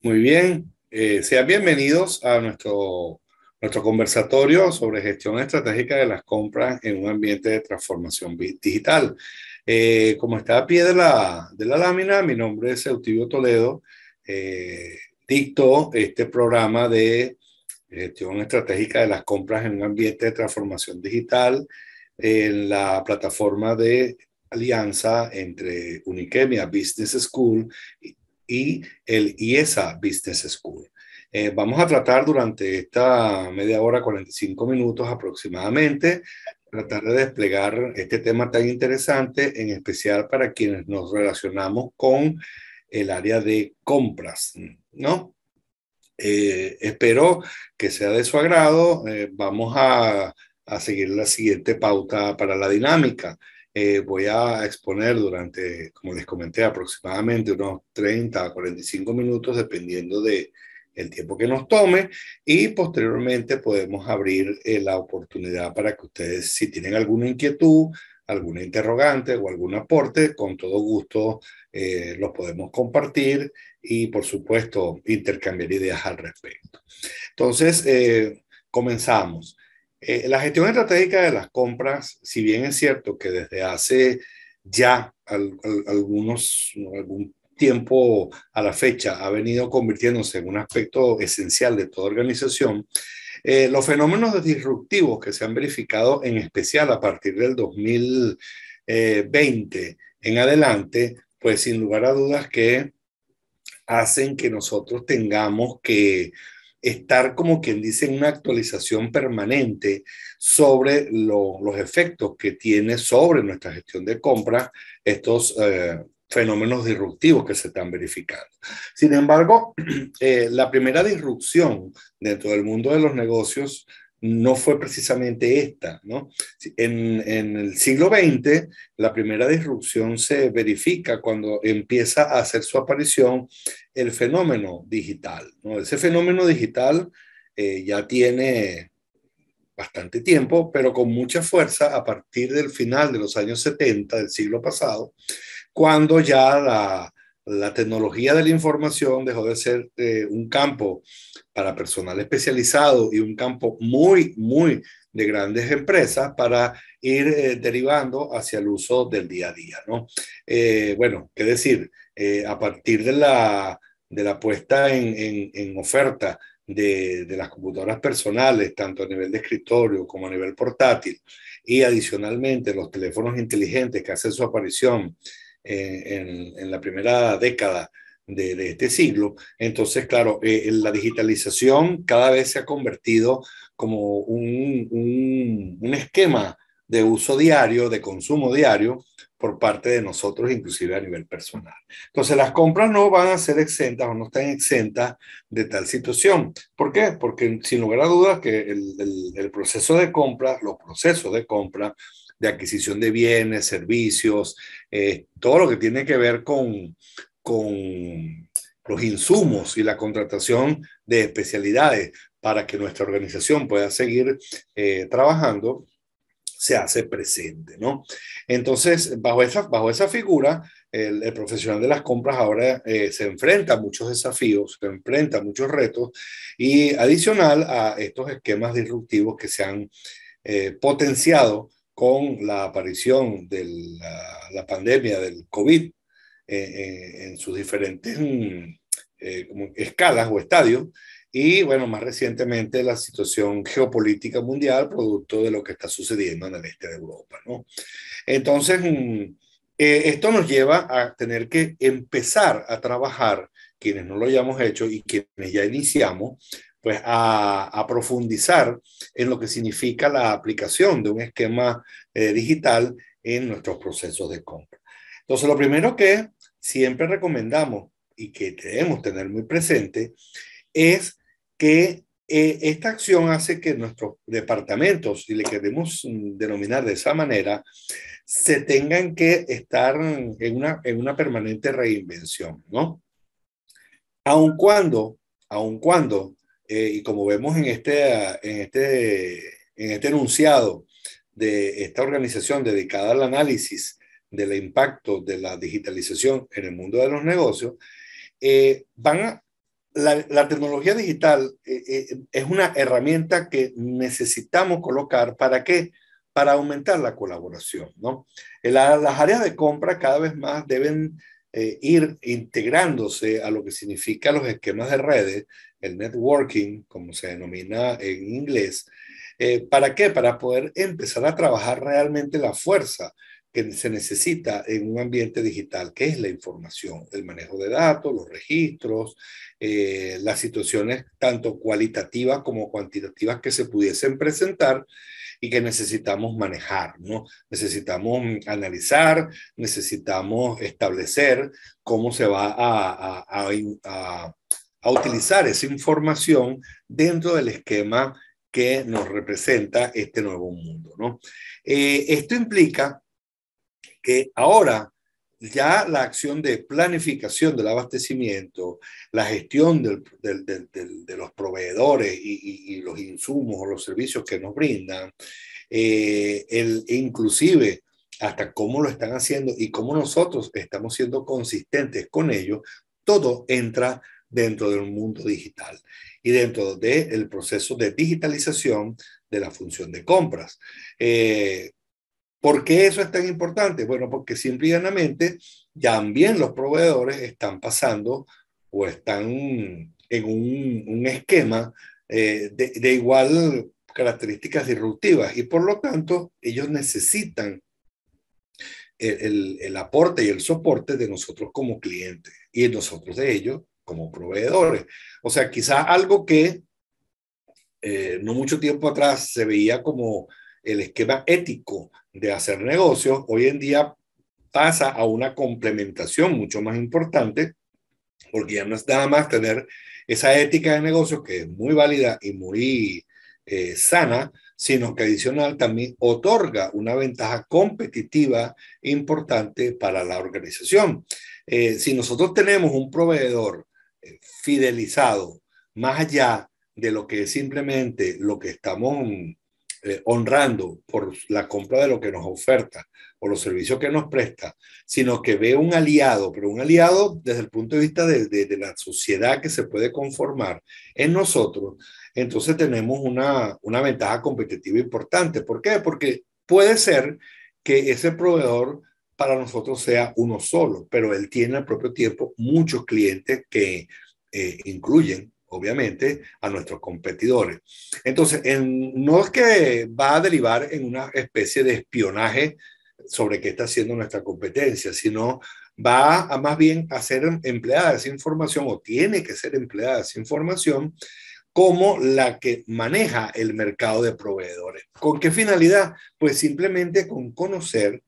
Muy bien, eh, sean bienvenidos a nuestro, nuestro conversatorio sobre gestión estratégica de las compras en un ambiente de transformación digital. Eh, como está a pie de la, lámina, mi nombre es Eutibio Toledo, eh, dicto este programa de gestión estratégica de las compras en un ambiente de transformación digital en la plataforma de alianza entre Uniquemia Business School y y el IESA Business School. Eh, vamos a tratar durante esta media hora, 45 minutos aproximadamente, tratar de desplegar este tema tan interesante, en especial para quienes nos relacionamos con el área de compras, ¿no? Eh, espero que sea de su agrado. Eh, vamos a, a seguir la siguiente pauta para la dinámica. Eh, voy a exponer durante, como les comenté, aproximadamente unos 30 a 45 minutos, dependiendo de el tiempo que nos tome y posteriormente podemos abrir eh, la oportunidad para que ustedes, si tienen alguna inquietud, alguna interrogante o algún aporte, con todo gusto eh, los podemos compartir y, por supuesto, intercambiar ideas al respecto. Entonces, comenzamos. Eh, la gestión estratégica de las compras, si bien es cierto que desde hace ya algunos, algún tiempo a la fecha ha venido convirtiéndose en un aspecto esencial de toda organización, eh, los fenómenos disruptivos que se han verificado en especial a partir del 2020 eh, en adelante, pues sin lugar a dudas que hacen que nosotros tengamos que estar como quien dice en una actualización permanente sobre los efectos que tiene sobre nuestra gestión de compra estos eh, fenómenos disruptivos que se están verificando. Sin embargo, eh, la primera disrupción dentro del mundo de los negocios no fue precisamente esta. ¿no? En, el siglo XX, la primera disrupción se verifica cuando empieza a hacer su aparición el fenómeno digital. ¿no? Ese fenómeno digital eh, ya tiene bastante tiempo, pero con mucha fuerza a partir del final de los años 70 del siglo pasado, cuando ya la, la tecnología de la información dejó de ser eh, un campo para personal especializado y un campo muy, muy de grandes empresas para ir eh, derivando hacia el uso del día a día, ¿no? Eh, bueno, qué decir, a partir de la, de puesta en, oferta de, de, las computadoras personales, tanto a nivel de escritorio como a nivel portátil, y adicionalmente los teléfonos inteligentes que hacen su aparición eh, en, la primera década de, este siglo. Entonces, claro, eh, la digitalización cada vez se ha convertido como un, un, esquema de uso diario, de consumo diario, por parte de nosotros, inclusive a nivel personal. Entonces, las compras no van a ser exentas o no están exentas de tal situación. ¿Por qué? Porque sin lugar a dudas que el proceso de compra, los procesos de compra, de adquisición de bienes, servicios, eh, todo lo que tiene que ver con, con los insumos y la contratación de especialidades para que nuestra organización pueda seguir eh, trabajando, se hace presente, Entonces, bajo esa, bajo esa figura, el, profesional de las compras ahora eh, se enfrenta a muchos desafíos, se enfrenta a muchos retos y adicional a estos esquemas disruptivos que se han potenciado con la aparición de la, pandemia del COVID en sus diferentes eh, escalas o estadios, y bueno, más recientemente la situación geopolítica mundial producto de lo que está sucediendo en el este de Europa. ¿no? Entonces, mm, eh, esto nos lleva a tener que empezar a trabajar, quienes no lo hayamos hecho y quienes ya iniciamos, pues a, profundizar en lo que significa la aplicación de un esquema eh, digital en nuestros procesos de compra. Entonces, lo primero que siempre recomendamos y que debemos tener muy presente es que eh, esta acción hace que nuestros departamentos, si le queremos mm, denominar de esa manera, se tengan que estar en una, en una permanente reinvención, ¿no? Aun cuando, aun cuando eh, y como vemos en este, en, este, este enunciado de esta organización dedicada al análisis del impacto de la digitalización en el mundo de los negocios, eh, la, tecnología digital eh, es una herramienta que necesitamos colocar para qué? Para aumentar la colaboración. ¿no? las áreas de compra cada vez más deben ir integrándose a lo que significa los esquemas de redes el networking, como se denomina en inglés. Eh, ¿Para qué? Para poder empezar a trabajar realmente la fuerza que se necesita en un ambiente digital, que es la información, el manejo de datos, los registros, eh, las situaciones tanto cualitativas como cuantitativas que se pudiesen presentar y que necesitamos manejar, ¿no? Necesitamos analizar, necesitamos establecer cómo se va a, a a utilizar esa información dentro del esquema que nos representa este nuevo mundo. ¿no? Eh, esto implica que ahora ya la acción de planificación del abastecimiento, la gestión de los proveedores y, los insumos o los servicios que nos brindan, eh, el, inclusive hasta cómo lo están haciendo y cómo nosotros estamos siendo consistentes con ellos, todo entra dentro del mundo digital y dentro del proceso de digitalización de la función de compras. Eh, ¿Por qué eso es tan importante? Bueno, porque simple y llanamente también los proveedores están pasando o están en un, esquema eh, de, igual características disruptivas y por lo tanto ellos necesitan el, el, aporte y el soporte de nosotros como clientes y nosotros de ellos como proveedores. O sea, quizá algo que eh, no mucho tiempo atrás se veía como el esquema ético de hacer negocios, hoy en día pasa a una complementación mucho más importante, porque ya no es nada más tener esa ética de negocios que es muy válida y muy eh, sana, sino que adicional también otorga una ventaja competitiva importante para la organización. Eh, si nosotros tenemos un proveedor fidelizado más allá de lo que es simplemente lo que estamos eh, honrando por la compra de lo que nos oferta o los servicios que nos presta, sino que ve un aliado, pero un aliado desde el punto de vista de, la sociedad que se puede conformar en nosotros, entonces tenemos una, una ventaja competitiva importante. ¿Por qué? Porque puede ser que ese proveedor para nosotros sea uno solo, pero él tiene al propio tiempo muchos clientes que eh, incluyen, obviamente, a nuestros competidores. Entonces, no es que va a derivar en una especie de espionaje sobre qué está haciendo nuestra competencia, sino va a más bien a ser empleada esa información o tiene que ser empleada esa información como la que maneja el mercado de proveedores. ¿Con qué finalidad? Pues simplemente con conocer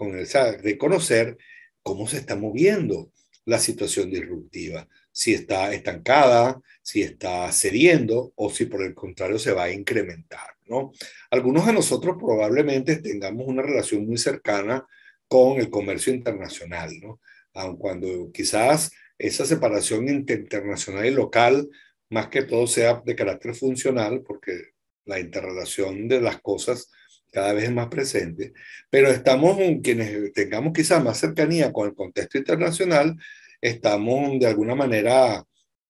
con el saber de conocer cómo se está moviendo la situación disruptiva, si está estancada, si está cediendo o si por el contrario se va a incrementar. ¿no? Algunos de nosotros probablemente tengamos una relación muy cercana con el comercio internacional, ¿no? aun cuando quizás esa separación entre internacional y local más que todo sea de carácter funcional, porque la interrelación de las cosas cada vez más presente, pero estamos, quienes tengamos quizás más cercanía con el contexto internacional, estamos de alguna manera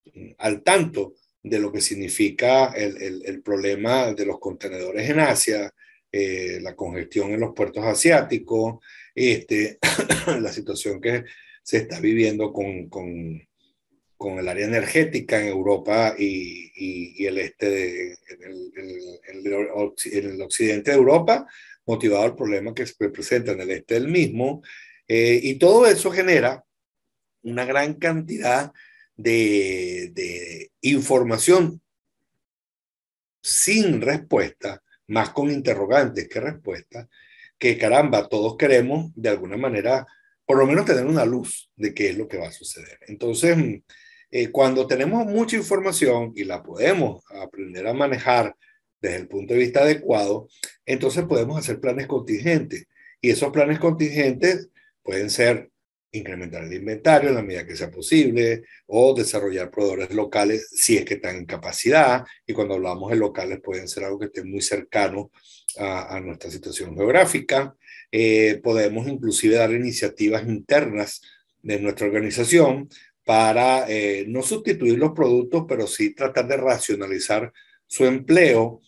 mm, al tanto de lo que significa el, el, problema de los contenedores en Asia, eh, la congestión en los puertos asiáticos, este, la situación que se está viviendo con con el área energética en Europa y, el este, de, el, el, el, occidente de Europa, motivado al problema que se presenta en el este del mismo. Eh, y todo eso genera una gran cantidad de, de información sin respuesta, más con interrogantes que respuestas, que caramba, todos queremos de alguna manera, por lo menos tener una luz de qué es lo que va a suceder. Entonces, eh, cuando tenemos mucha información y la podemos aprender a manejar desde el punto de vista adecuado, entonces podemos hacer planes contingentes. Y esos planes contingentes pueden ser incrementar el inventario en la medida que sea posible o desarrollar proveedores locales si es que están en capacidad. Y cuando hablamos de locales pueden ser algo que esté muy cercano a, nuestra situación geográfica. Eh, podemos inclusive dar iniciativas internas de nuestra organización para eh, no sustituir los productos, pero sí tratar de racionalizar su empleo.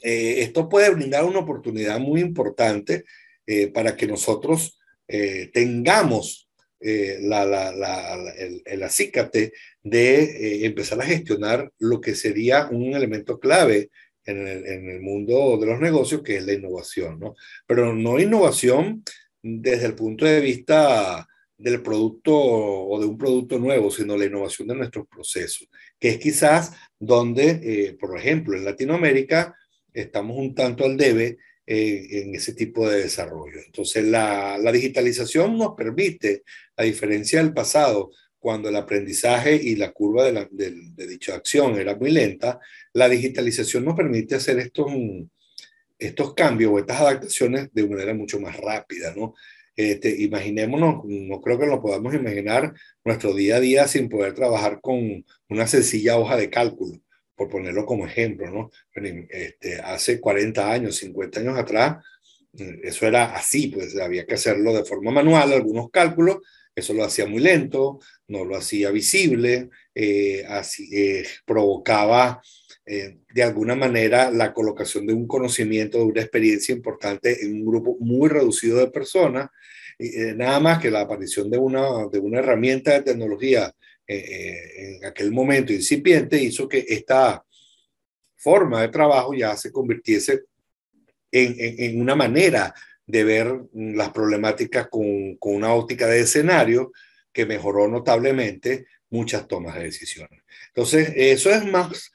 Eh, esto puede brindar una oportunidad muy importante eh, para que nosotros tengamos la, la, el, acícate de empezar a gestionar lo que sería un elemento clave en el, mundo de los negocios, que es la innovación, Pero no innovación desde el punto de vista del producto o de un producto nuevo, sino la innovación de nuestros procesos, que es quizás donde, eh, por ejemplo, en Latinoamérica estamos un tanto al debe eh, en ese tipo de desarrollo. Entonces, la, digitalización nos permite, a diferencia del pasado, cuando el aprendizaje y la curva de, dicha acción era muy lenta, la digitalización nos permite hacer estos, estos cambios o estas adaptaciones de manera mucho más rápida, ¿no? Este, imaginémonos, no creo que lo podamos imaginar nuestro día a día sin poder trabajar con una sencilla hoja de cálculo, por ponerlo como ejemplo, ¿no? Este, hace 40 años, 50 años atrás, mm, eso era así, pues había que hacerlo de forma manual, algunos cálculos, eso lo hacía muy lento, no lo hacía visible, eh, así, eh, provocaba eh, de alguna manera la colocación de un conocimiento, de una experiencia importante en un grupo muy reducido de personas, eh, nada más que la aparición de una, de una herramienta de tecnología eh, en aquel momento incipiente hizo que esta forma de trabajo ya se convirtiese en, una manera de ver mm, las problemáticas con, con una óptica de escenario que mejoró notablemente muchas tomas de decisiones. Entonces, eso es más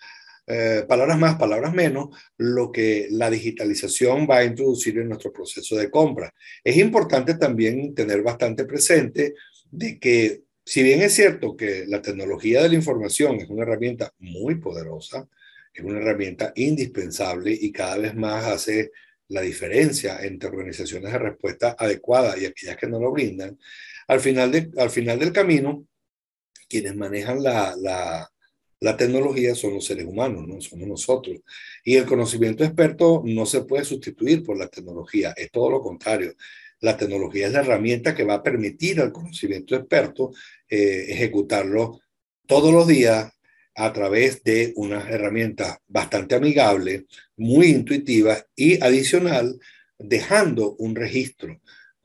eh, palabras más, palabras menos, lo que la digitalización va a introducir en nuestro proceso de compra. Es importante también tener bastante presente de que si bien es cierto que la tecnología de la información es una herramienta muy poderosa, es una herramienta indispensable y cada vez más hace la diferencia entre organizaciones de respuesta adecuada y aquellas que no lo brindan, al final, de, al final del camino, quienes manejan la, la tecnología son los seres humanos, ¿no? somos nosotros. Y el conocimiento experto no se puede sustituir por la tecnología, es todo lo contrario. La tecnología es la herramienta que va a permitir al conocimiento experto eh, ejecutarlo todos los días a través de una herramienta bastante amigable, muy intuitiva y adicional, dejando un registro,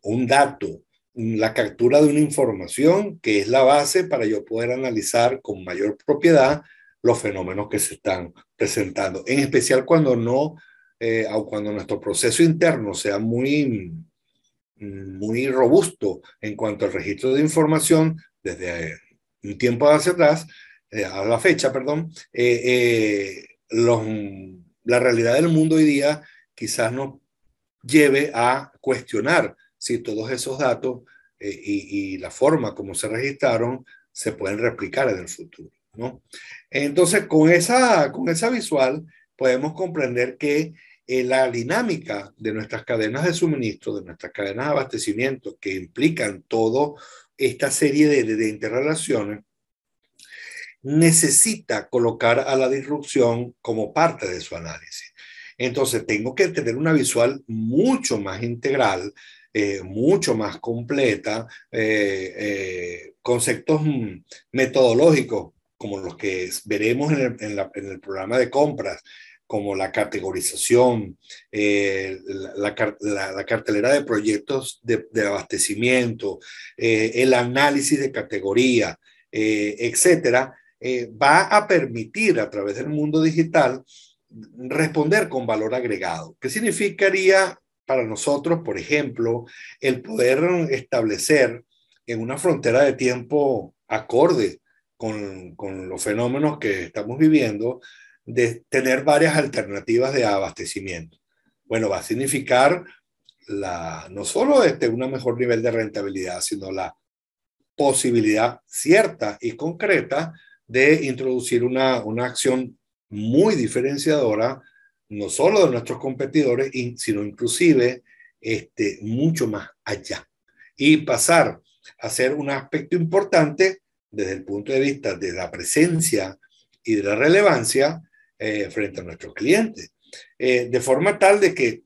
un dato, la captura de una información que es la base para yo poder analizar con mayor propiedad los fenómenos que se están presentando, en especial cuando no, eh, o cuando nuestro proceso interno sea muy, muy robusto en cuanto al registro de información desde eh, un tiempo hacia atrás, eh, a la fecha, perdón, la realidad del mundo hoy día quizás nos lleve a cuestionar si todos esos datos eh, y, la forma como se registraron se pueden replicar en el futuro. Entonces, con esa, con esa visual podemos comprender que eh, la dinámica de nuestras cadenas de suministro, de nuestras cadenas de abastecimiento, que implican toda esta serie de, de interrelaciones, necesita colocar a la disrupción como parte de su análisis. Entonces, tengo que tener una visual mucho más integral eh, mucho más completa, eh, eh, conceptos mm, metodológicos como los que veremos en el, programa de compras, como la categorización, la, cartelera de proyectos de, abastecimiento, el análisis de categoría, etcétera, va a permitir a través del mundo digital mm, responder con valor agregado. ¿Qué significaría para nosotros, por ejemplo, el poder establecer en una frontera de tiempo acorde con, los fenómenos que estamos viviendo, de tener varias alternativas de abastecimiento. Bueno, va a significar la, no solo este, un mejor nivel de rentabilidad, sino la posibilidad cierta y concreta de introducir una, una acción muy diferenciadora no solo de nuestros competidores, sino inclusive este, mucho más allá. Y pasar a ser un aspecto importante desde el punto de vista de la presencia y de la relevancia eh, frente a nuestros clientes. Eh, de forma tal de que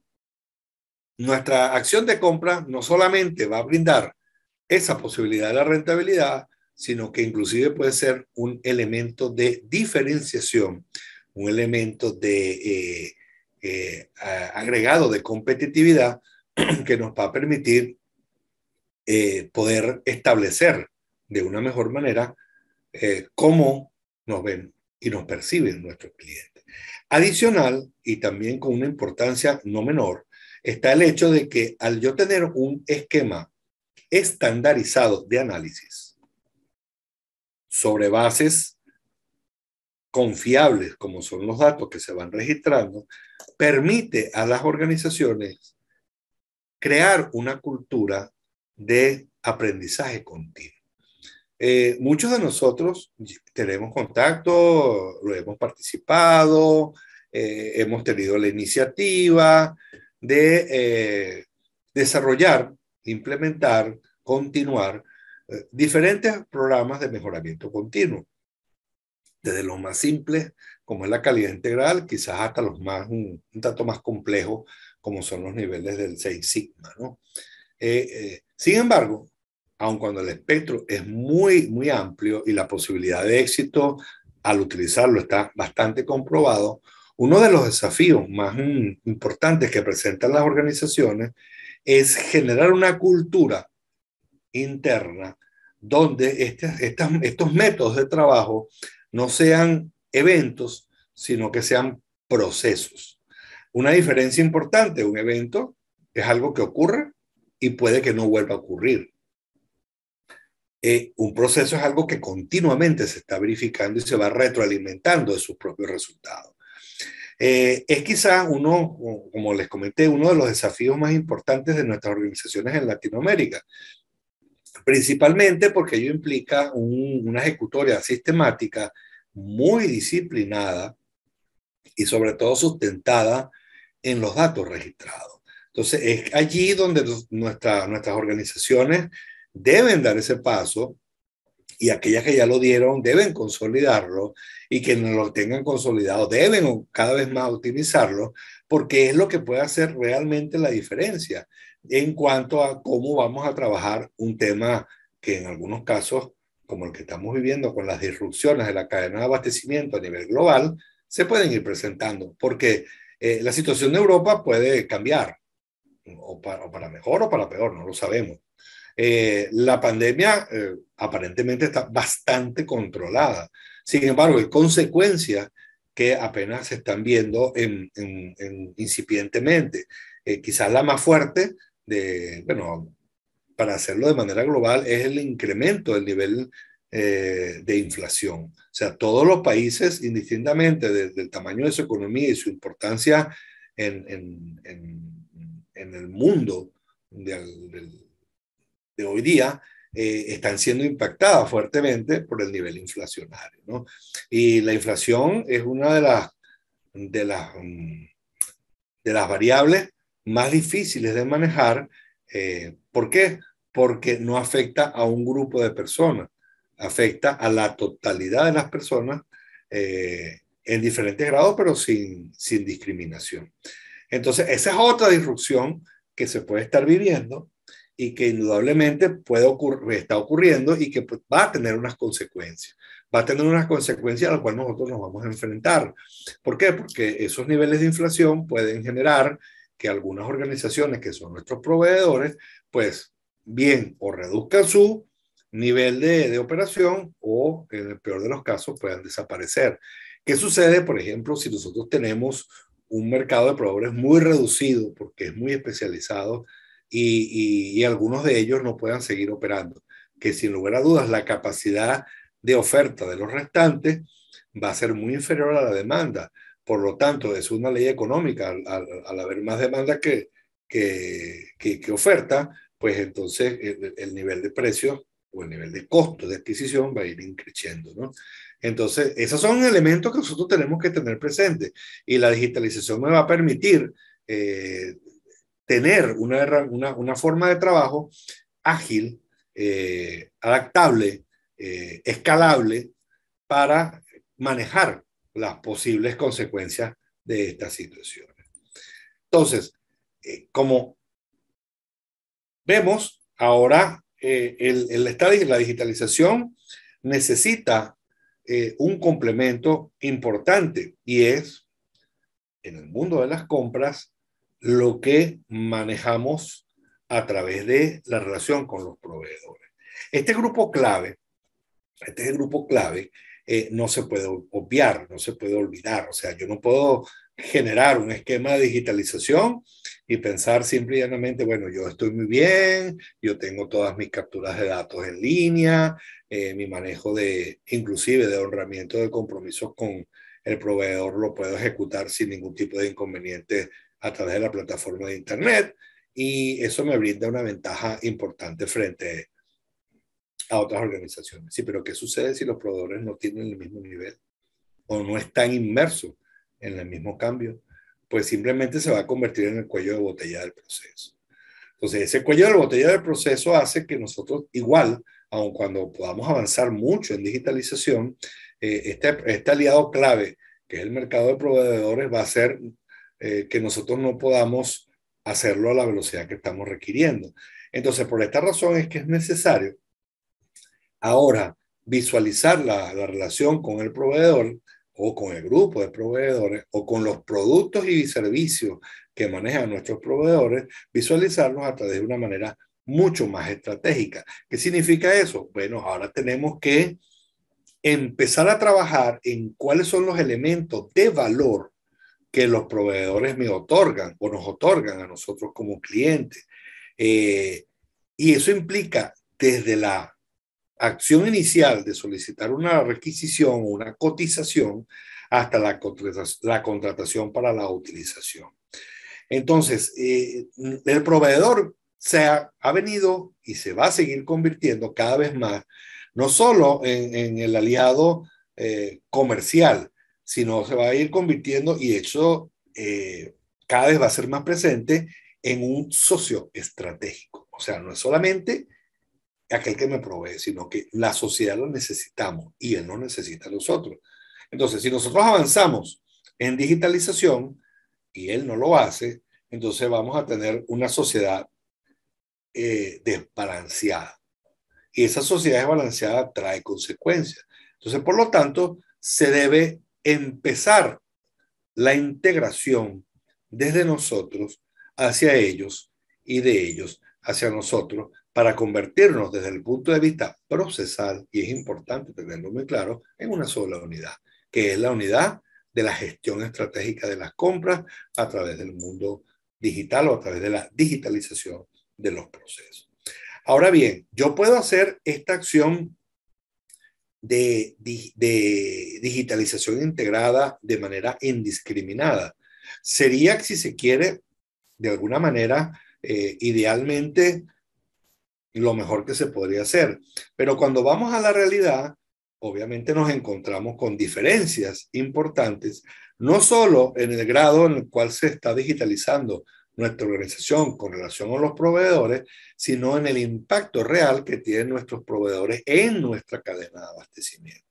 nuestra acción de compra no solamente va a brindar esa posibilidad de la rentabilidad, sino que inclusive puede ser un elemento de diferenciación un elemento de eh, eh, agregado de competitividad que nos va a permitir eh, poder establecer de una mejor manera cómo nos ven y nos perciben nuestros clientes. Adicional, y también con una importancia no menor, está el hecho de que al yo tener un esquema estandarizado de análisis sobre bases confiables como son los datos que se van registrando, permite a las organizaciones crear una cultura de aprendizaje continuo. Eh, muchos de nosotros tenemos contacto, lo hemos participado, eh, hemos tenido la iniciativa de eh, desarrollar, implementar, continuar diferentes programas de mejoramiento continuo desde lo más simple, como es la calidad integral, quizás hasta los más, un, tanto más complejos, como son los niveles del 6 sigma, ¿no? Eh, eh, sin embargo, aun cuando el espectro es muy, muy amplio y la posibilidad de éxito al utilizarlo está bastante comprobado, uno de los desafíos más mm, importantes que presentan las organizaciones es generar una cultura interna donde este, estos métodos de trabajo no sean eventos, sino que sean procesos. Una diferencia importante, un evento es algo que ocurre y puede que no vuelva a ocurrir. Eh, un proceso es algo que continuamente se está verificando y se va retroalimentando de sus propios resultados. Eh, es quizás uno, como les comenté, uno de los desafíos más importantes de nuestras organizaciones en Latinoamérica, principalmente porque ello implica una ejecutoria sistemática muy disciplinada y sobre todo sustentada en los datos registrados. Entonces, es allí donde nuestras organizaciones deben dar ese paso y aquellas que ya lo dieron deben consolidarlo y no lo tengan consolidado deben cada vez más optimizarlo porque es lo que puede hacer realmente la diferencia en cuanto a cómo vamos a trabajar un tema que en algunos casos, como el que estamos viviendo con las disrupciones de la cadena de abastecimiento a nivel global, se pueden ir presentando, porque eh, la situación de Europa puede cambiar, o para, para, mejor o para peor, no lo sabemos. Eh, la pandemia eh, aparentemente está bastante controlada. Sin embargo, hay consecuencias que apenas se están viendo incipientemente. quizás la más fuerte de, bueno, para hacerlo de manera global, es el incremento del nivel eh, de inflación. O sea, todos los países, indistintamente del tamaño de su economía y su importancia en, en, en, el mundo de, hoy día, eh, están siendo impactadas fuertemente por el nivel inflacionario. ¿no? Y la inflación es una de las, de las, mm, de las variables más difíciles de manejar. Eh, ¿Por qué? Porque no afecta a un grupo de personas, afecta a la totalidad de las personas eh, en diferentes grados, pero sin, sin discriminación. Entonces, esa es otra disrupción que se puede estar viviendo y que indudablemente puede ocurrir, está ocurriendo y que pues, va a tener unas consecuencias. Va a tener unas consecuencias a las cuales nosotros nos vamos a enfrentar. ¿Por qué? Porque esos niveles de inflación pueden generar que algunas organizaciones que son nuestros proveedores, pues bien o reduzcan su nivel de, operación o en el peor de los casos puedan desaparecer. ¿Qué sucede, por ejemplo, si nosotros tenemos un mercado de proveedores muy reducido porque es muy especializado y, y algunos de ellos no puedan seguir operando? Que sin lugar a dudas la capacidad de oferta de los restantes va a ser muy inferior a la demanda. Por lo tanto, es una ley económica. Al, haber más demanda que, que, oferta, pues entonces el, nivel de precios o el nivel de costo de adquisición va a ir creciendo Entonces, esos son elementos que nosotros tenemos que tener presentes y la digitalización me va a permitir eh, tener una, una, forma de trabajo ágil, eh, adaptable, eh, escalable para manejar las posibles consecuencias de estas situaciones. Entonces, eh, como vemos ahora, eh, el el, y la digitalización necesita eh, un complemento importante y es, en el mundo de las compras, lo que manejamos a través de la relación con los proveedores. Este grupo clave, este es el grupo clave eh, no se puede obviar, no se puede olvidar. O sea, yo no puedo generar un esquema de digitalización y pensar simple y llanamente, bueno, yo estoy muy bien, yo tengo todas mis capturas de datos en línea, eh, mi manejo de, inclusive de honramiento de compromisos con el proveedor lo puedo ejecutar sin ningún tipo de inconveniente a través de la plataforma de Internet y eso me brinda una ventaja importante frente a a otras organizaciones. Sí, pero ¿qué sucede si los proveedores no tienen el mismo nivel o no están inmersos en el mismo cambio? Pues simplemente se va a convertir en el cuello de botella del proceso. Entonces, ese cuello de botella del proceso hace que nosotros, igual, aun cuando podamos avanzar mucho en digitalización, eh, este, este, aliado clave, que es el mercado de proveedores, va a ser eh, que nosotros no podamos hacerlo a la velocidad que estamos requiriendo. Entonces, por esta razón es que es necesario Ahora, visualizar la, relación con el proveedor o con el grupo de proveedores o con los productos y servicios que manejan nuestros proveedores, visualizarlos a través de una manera mucho más estratégica. ¿Qué significa eso? Bueno, ahora tenemos que empezar a trabajar en cuáles son los elementos de valor que los proveedores me otorgan o nos otorgan a nosotros como clientes. Eh, y eso implica desde la acción inicial de solicitar una requisición una cotización hasta la, contratación para la utilización. Entonces, eh, el proveedor se ha, venido y se va a seguir convirtiendo cada vez más, no solo en, el aliado eh, comercial, sino se va a ir convirtiendo y eso eh, cada vez va a ser más presente en un socio estratégico. O sea, no es solamente aquel que me provee, sino que la sociedad lo necesitamos y él no necesita a nosotros. Entonces, si nosotros avanzamos en digitalización y él no lo hace, entonces vamos a tener una sociedad eh, desbalanceada. Y esa sociedad desbalanceada trae consecuencias. Entonces, por lo tanto, se debe empezar la integración desde nosotros hacia ellos y de ellos hacia nosotros para convertirnos desde el punto de vista procesal, y es importante tenerlo muy claro, en una sola unidad, que es la unidad de la gestión estratégica de las compras a través del mundo digital o a través de la digitalización de los procesos. Ahora bien, yo puedo hacer esta acción de, digitalización integrada de manera indiscriminada. Sería, si se quiere, de alguna manera, eh, idealmente lo mejor que se podría hacer. Pero cuando vamos a la realidad, obviamente nos encontramos con diferencias importantes, no solo en el grado en el cual se está digitalizando nuestra organización con relación a los proveedores, sino en el impacto real que tienen nuestros proveedores en nuestra cadena de abastecimiento.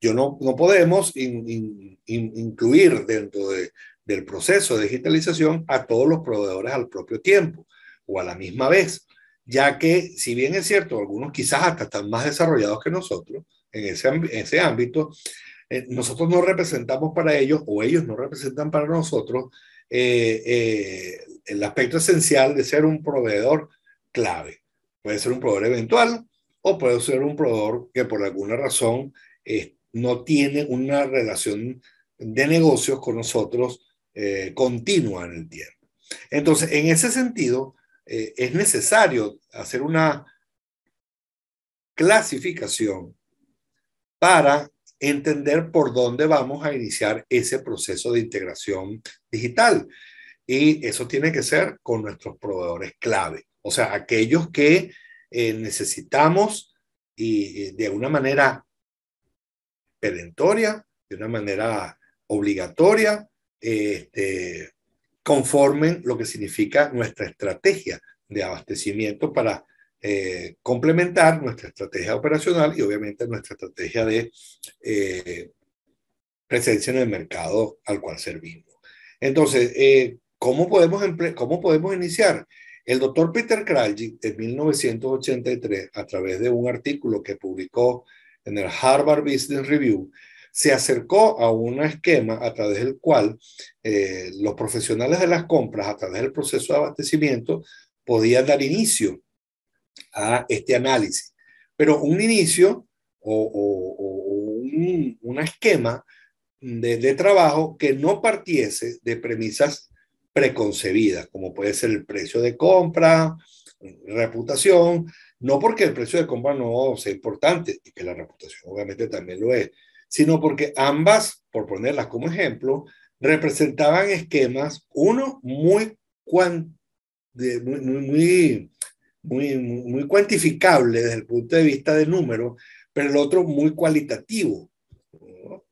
Yo no, podemos incluir dentro del proceso de digitalización a todos los proveedores al propio tiempo o a la misma vez ya que si bien es cierto, algunos quizás hasta están más desarrollados que nosotros en ese, en ese ámbito, eh, nosotros no representamos para ellos o ellos no representan para nosotros eh, eh, el aspecto esencial de ser un proveedor clave. Puede ser un proveedor eventual o puede ser un proveedor que por alguna razón no tiene una relación de negocios con nosotros continua en el tiempo. Entonces, en ese sentido, eh, es necesario hacer una clasificación para entender por dónde vamos a iniciar ese proceso de integración digital. Y eso tiene que ser con nuestros proveedores clave, o sea, aquellos que eh, necesitamos y, eh, de una manera perentoria, de una manera obligatoria, este, conformen lo que significa nuestra estrategia de abastecimiento para eh, complementar nuestra estrategia operacional y obviamente nuestra estrategia de eh, presencia en el mercado al cual servimos. Entonces, eh, ¿cómo, podemos ¿cómo podemos iniciar? El doctor Peter Kraljic, en 1983, a través de un artículo que publicó en el Harvard Business Review, se acercó a un esquema a través del cual eh, los profesionales de las compras, a través del proceso de abastecimiento, podían dar inicio a este análisis. Pero un inicio o, un, esquema de, de trabajo que no partiese de premisas preconcebidas, como puede ser el precio de compra, reputación, no porque el precio de compra no sea importante, y que la reputación obviamente también lo es, sino porque ambas, por ponerlas como ejemplo, representaban esquemas, uno muy, muy, cuantificable desde el punto de vista del número, pero el otro muy cualitativo,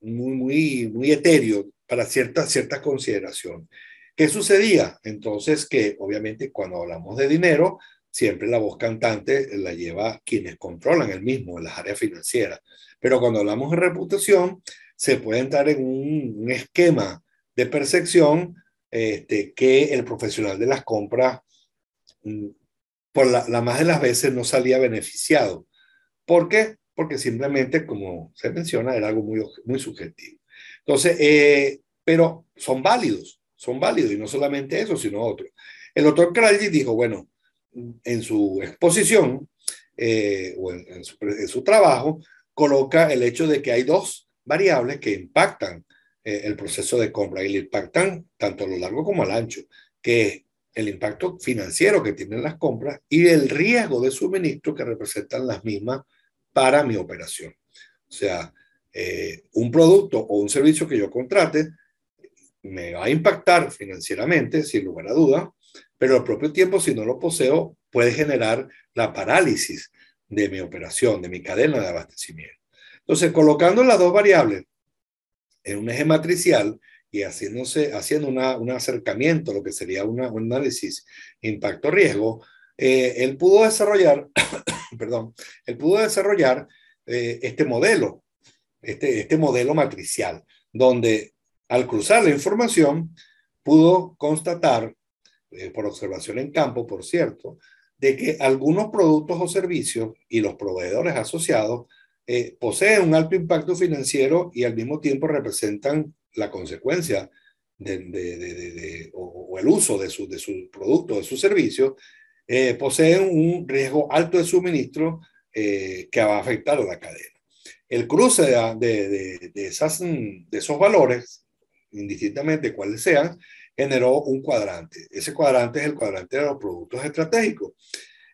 muy, muy, muy etéreo para cierta consideración. consideración. ¿Qué sucedía? Entonces que obviamente cuando hablamos de dinero, siempre la voz cantante la lleva quienes controlan el mismo, en las áreas financieras. Pero cuando hablamos de reputación, se puede entrar en un, esquema de percepción este, que el profesional de las compras, mm, por la, más de las veces, no salía beneficiado. ¿Por qué? Porque simplemente, como se menciona, era algo muy, muy subjetivo. Entonces, eh, pero son válidos, son válidos, y no solamente eso, sino otro. El doctor Kralji dijo, bueno, en su exposición eh, o en, su, trabajo, coloca el hecho de que hay dos variables que impactan eh, el proceso de compra y le impactan tanto a lo largo como al ancho, que el impacto financiero que tienen las compras y el riesgo de suministro que representan las mismas para mi operación. O sea, eh, un producto o un servicio que yo contrate me va a impactar financieramente, sin lugar a duda pero al propio tiempo, si no lo poseo, puede generar la parálisis de mi operación, de mi cadena de abastecimiento. Entonces, colocando las dos variables en un eje matricial y haciéndose, haciendo un acercamiento, lo que sería una, un análisis impacto-riesgo, eh, él pudo desarrollar, perdón, él pudo desarrollar eh, este modelo, este, este modelo matricial, donde al cruzar la información pudo constatar eh, por observación en campo, por cierto, de que algunos productos o servicios y los proveedores asociados eh, poseen un alto impacto financiero y al mismo tiempo representan la consecuencia de, o, el uso de sus de o productos, de sus servicios eh, poseen un riesgo alto de suministro que va a afectar a la cadena. El cruce de, de esos valores, indistintamente cuáles sean, generó un cuadrante. Ese cuadrante es el cuadrante de los productos estratégicos.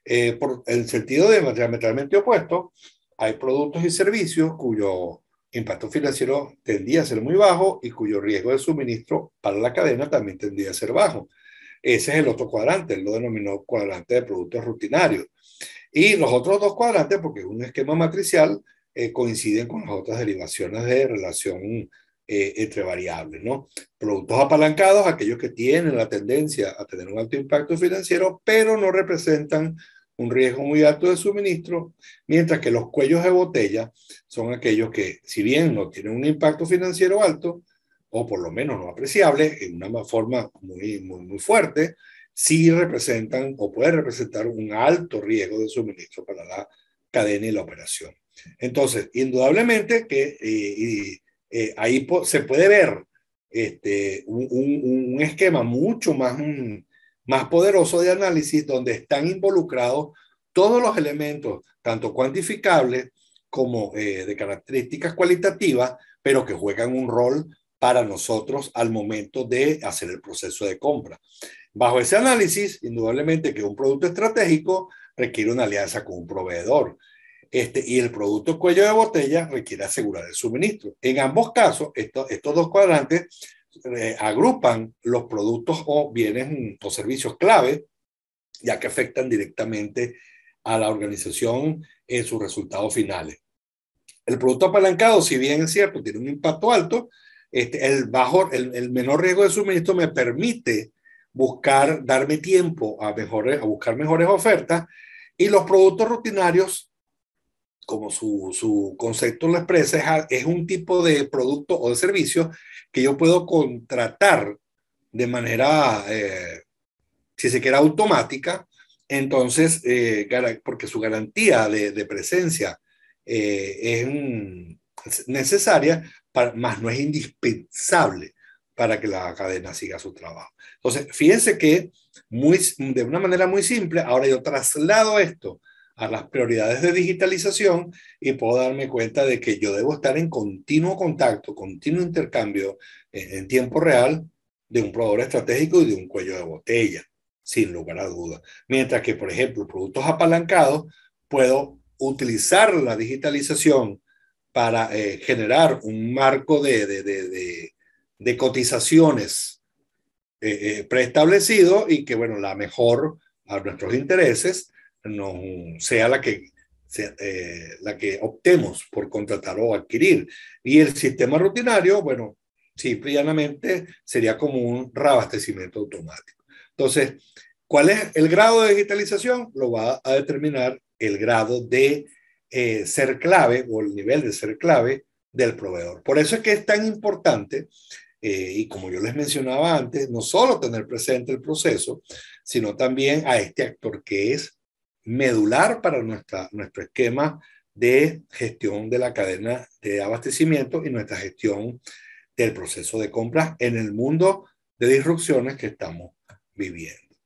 Eh, por el sentido de diametralmente opuesto, hay productos y servicios cuyo impacto financiero tendía a ser muy bajo y cuyo riesgo de suministro para la cadena también tendía a ser bajo. Ese es el otro cuadrante, él lo denominó cuadrante de productos rutinarios. Y los otros dos cuadrantes, porque es un esquema matricial, eh, coinciden con las otras derivaciones de relación eh, entre variables, ¿no? Productos apalancados, aquellos que tienen la tendencia a tener un alto impacto financiero, pero no representan un riesgo muy alto de suministro, mientras que los cuellos de botella son aquellos que, si bien no tienen un impacto financiero alto, o por lo menos no apreciable, en una forma muy, muy, muy fuerte, sí representan o pueden representar un alto riesgo de suministro para la cadena y la operación. Entonces, indudablemente que eh, eh, ahí se puede ver este, un, esquema mucho más, mm, más poderoso de análisis donde están involucrados todos los elementos, tanto cuantificables como eh, de características cualitativas, pero que juegan un rol para nosotros al momento de hacer el proceso de compra. Bajo ese análisis, indudablemente que un producto estratégico requiere una alianza con un proveedor, este, y el producto cuello de botella requiere asegurar el suministro. En ambos casos, estos dos cuadrantes eh, agrupan los productos o bienes mm, o servicios clave, ya que afectan directamente a la organización en sus resultados finales. El producto apalancado, si bien es cierto, tiene un impacto alto, este, el, bajo, menor riesgo de suministro me permite buscar, darme tiempo a, mejores, a buscar mejores ofertas y los productos rutinarios como su, concepto lo expresa, es, un tipo de producto o de servicio que yo puedo contratar de manera, eh, si se quiere, automática, entonces, eh, porque su garantía de, presencia eh, es necesaria, más no es indispensable para que la cadena siga su trabajo. Entonces, fíjense que muy, de una manera muy simple, ahora yo traslado esto a las prioridades de digitalización y puedo darme cuenta de que yo debo estar en continuo contacto, continuo intercambio en, tiempo real de un proveedor estratégico y de un cuello de botella, sin lugar a dudas. Mientras que, por ejemplo, productos apalancados, puedo utilizar la digitalización para eh, generar un marco de, cotizaciones eh, eh, preestablecido y que, bueno, la mejor a nuestros intereses no, sea la que, eh, la que optemos por contratar o adquirir. Y el sistema rutinario, bueno, simple y llanamente sería como un reabastecimiento automático. Entonces, ¿cuál es el grado de digitalización? Lo va a determinar el grado de eh, ser clave o el nivel de ser clave del proveedor. Por eso es que es tan importante, eh, y como yo les mencionaba antes, no solo tener presente el proceso, sino también a este actor que es medular para nuestra, nuestro esquema de gestión de la cadena de abastecimiento y nuestra gestión del proceso de compras en el mundo de disrupciones que estamos viviendo.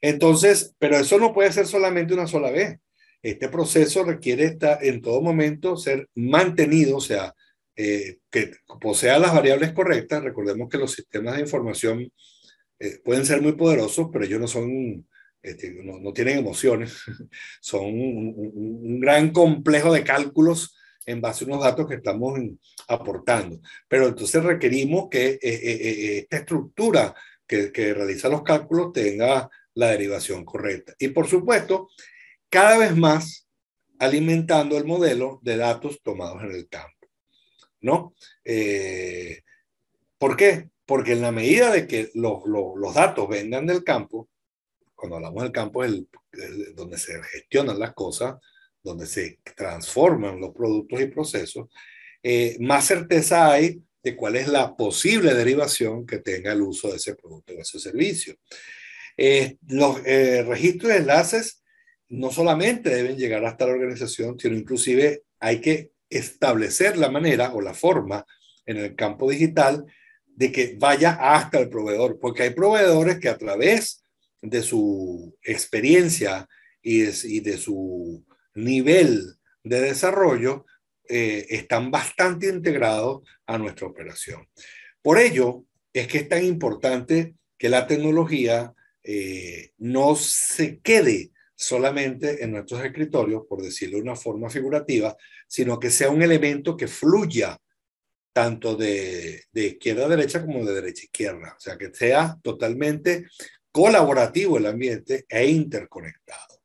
Entonces, pero eso no puede ser solamente una sola vez. Este proceso requiere estar en todo momento ser mantenido, o sea, eh, que posea las variables correctas. Recordemos que los sistemas de información eh, pueden ser muy poderosos, pero ellos no son este, no, tienen emociones, son un, gran complejo de cálculos en base a unos datos que estamos aportando. Pero entonces requerimos que eh, eh, eh, esta estructura que, realiza los cálculos tenga la derivación correcta. Y por supuesto, cada vez más alimentando el modelo de datos tomados en el campo. ¿No? ¿Por qué? Porque en la medida de que los datos vengan del campo, cuando hablamos del campo donde se gestionan las cosas, donde se transforman los productos y procesos, eh, más certeza hay de cuál es la posible derivación que tenga el uso de ese producto o ese servicio. Eh, los eh, registros de enlaces no solamente deben llegar hasta la organización, sino inclusive hay que establecer la manera o la forma en el campo digital de que vaya hasta el proveedor, porque hay proveedores que a través de su experiencia y de, su nivel de desarrollo eh, están bastante integrados a nuestra operación. Por ello es que es tan importante que la tecnología eh, no se quede solamente en nuestros escritorios, por decirlo de una forma figurativa, sino que sea un elemento que fluya tanto de, de izquierda a derecha como de derecha a izquierda, o sea, que sea totalmente colaborativo el ambiente e interconectado.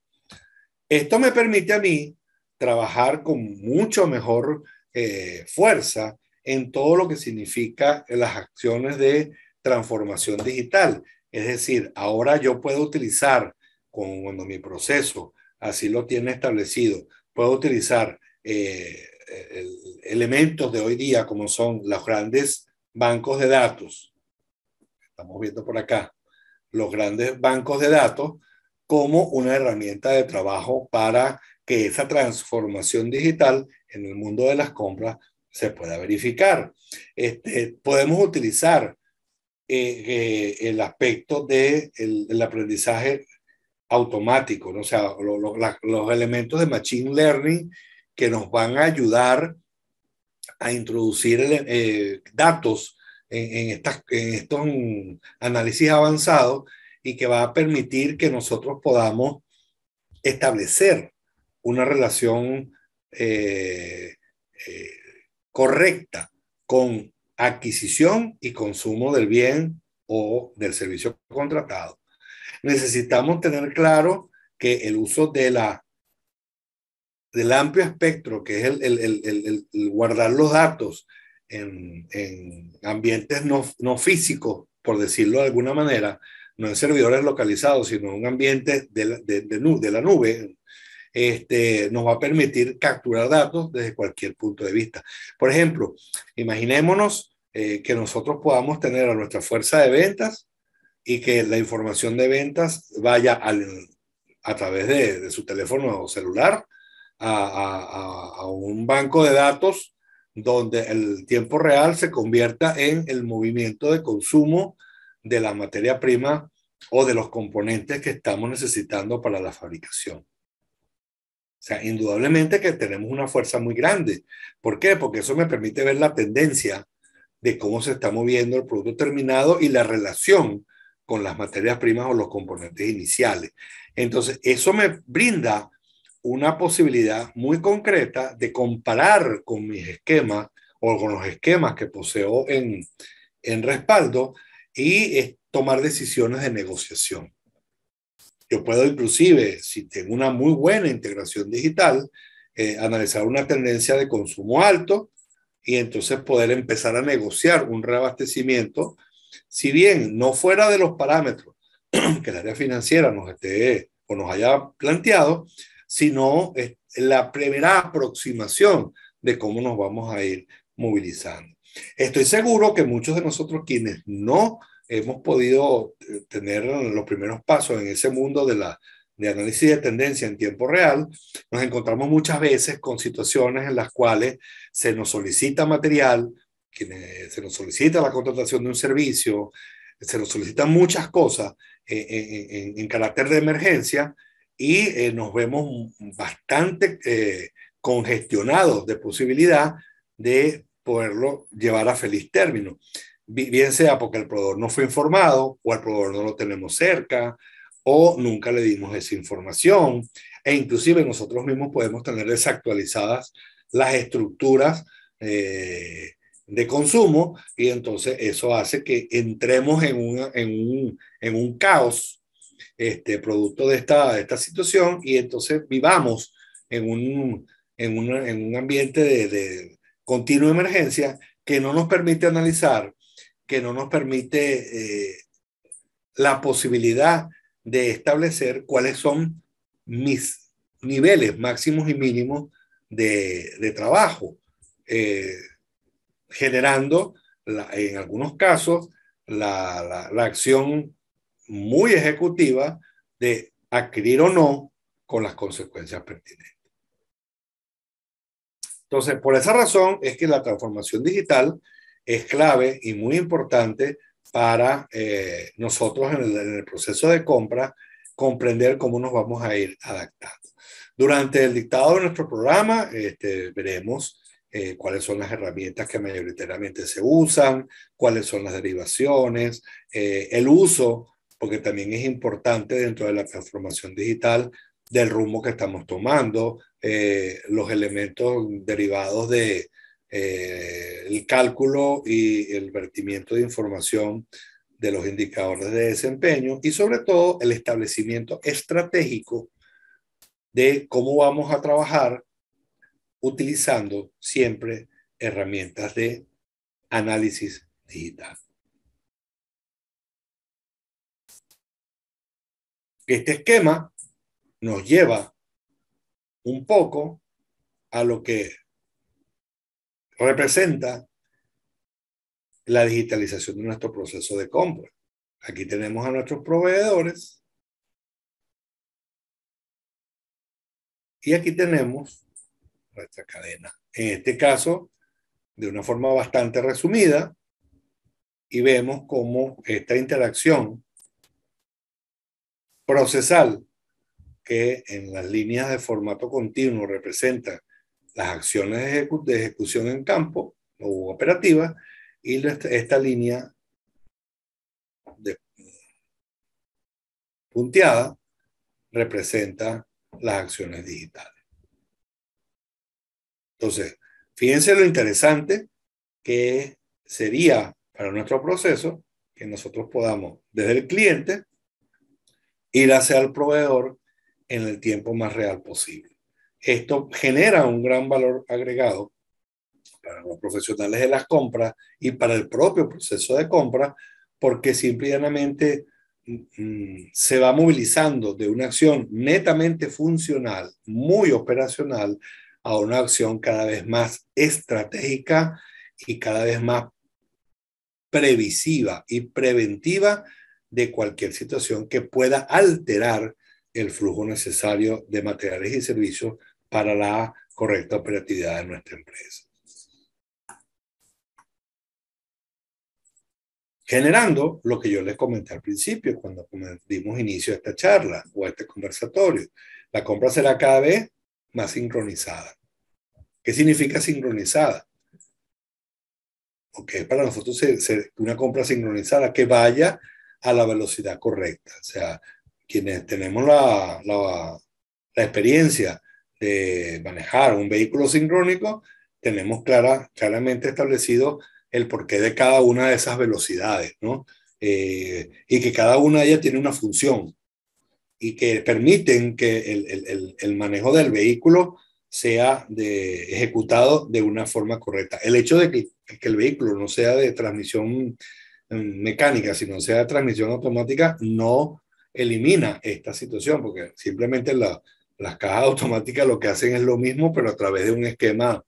Esto me permite a mí trabajar con mucho mejor eh, fuerza en todo lo que significa las acciones de transformación digital. Es decir, ahora yo puedo utilizar, cuando mi proceso así lo tiene establecido, puedo utilizar eh, elementos de hoy día como son los grandes bancos de datos. Estamos viendo por acá los grandes bancos de datos como una herramienta de trabajo para que esa transformación digital en el mundo de las compras se pueda verificar. Este, podemos utilizar eh, eh, el aspecto del de el, aprendizaje automático, o sea, los elementos de Machine Learning que nos van a ayudar a introducir eh, datos en, estos análisis avanzados y que va a permitir que nosotros podamos establecer una relación eh, eh, correcta con adquisición y consumo del bien o del servicio contratado. Necesitamos tener claro que el uso de la, del amplio espectro, que es el, el guardar los datos en, en ambientes no, no físicos, por decirlo de alguna manera, no en servidores localizados, sino en un ambiente de la, de, de, la nube, este, nos va a permitir capturar datos desde cualquier punto de vista. Por ejemplo, imaginémonos eh, que nosotros podamos tener a nuestra fuerza de ventas y que la información de ventas vaya al, a través de, su teléfono o celular a, a, a, un banco de datos donde el tiempo real se convierta en el movimiento de consumo de la materia prima o de los componentes que estamos necesitando para la fabricación. O sea, indudablemente que tenemos una fuerza muy grande. ¿Por qué? Porque eso me permite ver la tendencia de cómo se está moviendo el producto terminado y la relación con las materias primas o los componentes iniciales. Entonces, eso me brinda una posibilidad muy concreta de comparar con mis esquemas o con los esquemas que poseo en, respaldo y eh, tomar decisiones de negociación. Yo puedo inclusive, si tengo una muy buena integración digital, eh, analizar una tendencia de consumo alto y entonces poder empezar a negociar un reabastecimiento, si bien no fuera de los parámetros que el área financiera nos esté o nos haya planteado, sino la primera aproximación de cómo nos vamos a ir movilizando. Estoy seguro que muchos de nosotros quienes no hemos podido eh, tener los primeros pasos en ese mundo de la análisis de tendencia en tiempo real, nos encontramos muchas veces con situaciones en las cuales se nos solicita material, se nos solicita la contratación de un servicio, se nos solicitan muchas cosas eh, eh, en carácter de emergencia, y eh, nos vemos bastante eh, congestionados de posibilidad de poderlo llevar a feliz término. Bien sea porque el proveedor no fue informado o el proveedor no lo tenemos cerca o nunca le dimos esa información e inclusive nosotros mismos podemos tener desactualizadas las estructuras eh, de consumo y entonces eso hace que entremos en, un, en un caos este, producto de esta, situación y entonces vivamos en un, en un, ambiente de, de, continua emergencia que no nos permite analizar, que no nos permite eh, la posibilidad de establecer cuáles son mis niveles máximos y mínimos de, trabajo, eh, generando en algunos casos la, la, la acción muy ejecutiva de adquirir o no con las consecuencias pertinentes. Entonces, por esa razón es que la transformación digital es clave y muy importante para eh, nosotros en el, proceso de compra comprender cómo nos vamos a ir adaptando. Durante el dictado de nuestro programa este, veremos eh, cuáles son las herramientas que mayoritariamente se usan, cuáles son las derivaciones, eh, el uso porque también es importante dentro de la transformación digital del rumbo que estamos tomando, eh, los elementos derivados de, eh, el cálculo y el vertimiento de información de los indicadores de desempeño y sobre todo el establecimiento estratégico de cómo vamos a trabajar utilizando siempre herramientas de análisis digital. Este esquema nos lleva un poco a lo que representa la digitalización de nuestro proceso de compra. Aquí tenemos a nuestros proveedores y aquí tenemos nuestra cadena. En este caso, de una forma bastante resumida, y vemos cómo esta interacción procesal, que en las líneas de formato continuo representa las acciones de, ejecución en campo o operativas, y esta línea de, punteada representa las acciones digitales. Entonces, fíjense lo interesante que sería para nuestro proceso que nosotros podamos, desde el cliente, ir hacia el proveedor en el tiempo más real posible. Esto genera un gran valor agregado para los profesionales de las compras y para el propio proceso de compra, porque simplemente mm, mm, se va movilizando de una acción netamente funcional, muy operacional, a una acción cada vez más estratégica y cada vez más previsiva y preventiva de cualquier situación que pueda alterar el flujo necesario de materiales y servicios para la correcta operatividad de nuestra empresa. Generando lo que yo les comenté al principio cuando dimos inicio a esta charla o a este conversatorio. La compra será cada vez más sincronizada. ¿Qué significa sincronizada? Porque para nosotros una compra sincronizada que vaya a la velocidad correcta. O sea, quienes tenemos la, la, experiencia de manejar un vehículo sincrónico, tenemos clara, claramente establecido el porqué de cada una de esas velocidades, ¿no? Eh, y que cada una de ellas tiene una función y que permiten que el, manejo del vehículo sea de, ejecutado de una forma correcta. El hecho de que, que el vehículo no sea de transmisión mecánica, si no sea de transmisión automática, no elimina esta situación, porque simplemente las cajas automáticas lo que hacen es lo mismo, pero a través de un esquema,